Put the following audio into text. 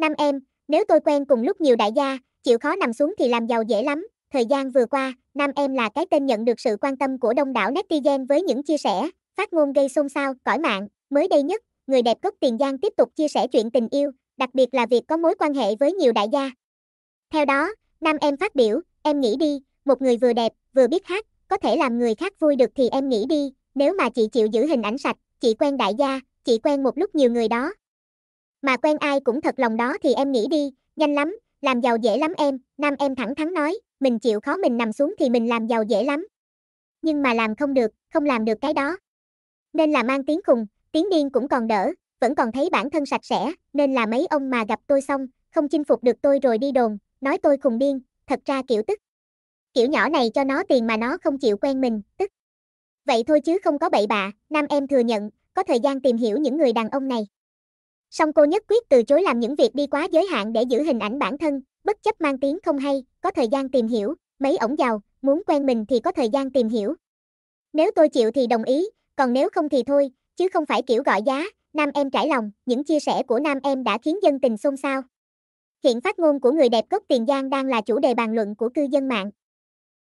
Nam em, nếu tôi quen cùng lúc nhiều đại gia, chịu khó nằm xuống thì làm giàu dễ lắm. Thời gian vừa qua, Nam em là cái tên nhận được sự quan tâm của đông đảo netizen với những chia sẻ, phát ngôn gây xôn xao, cõi mạng. Mới đây nhất, người đẹp gốc Tiền Giang tiếp tục chia sẻ chuyện tình yêu, đặc biệt là việc có mối quan hệ với nhiều đại gia. Theo đó, Nam em phát biểu, em nghĩ đi, một người vừa đẹp, vừa biết hát, có thể làm người khác vui được thì em nghĩ đi, nếu mà chị chịu giữ hình ảnh sạch, chị quen đại gia, chị quen một lúc nhiều người đó mà quen ai cũng thật lòng đó thì em nghĩ đi, nhanh lắm, làm giàu dễ lắm em, nam em thẳng thắn nói, mình chịu khó mình nằm xuống thì mình làm giàu dễ lắm. Nhưng mà làm không được, không làm được cái đó. Nên là mang tiếng khùng, tiếng điên cũng còn đỡ, vẫn còn thấy bản thân sạch sẽ, nên là mấy ông mà gặp tôi xong, không chinh phục được tôi rồi đi đồn, nói tôi khùng điên, thật ra kiểu tức. Kiểu nhỏ này cho nó tiền mà nó không chịu quen mình, tức. Vậy thôi chứ không có bậy bạ, nam em thừa nhận, có thời gian tìm hiểu những người đàn ông này. Song cô nhất quyết từ chối làm những việc đi quá giới hạn để giữ hình ảnh bản thân, bất chấp mang tiếng không hay, có thời gian tìm hiểu, mấy ổng giàu, muốn quen mình thì có thời gian tìm hiểu. Nếu tôi chịu thì đồng ý, còn nếu không thì thôi, chứ không phải kiểu gọi giá, nam em trải lòng, những chia sẻ của nam em đã khiến dân tình xôn xao. Hiện phát ngôn của người đẹp gốc Tiền Giang đang là chủ đề bàn luận của cư dân mạng.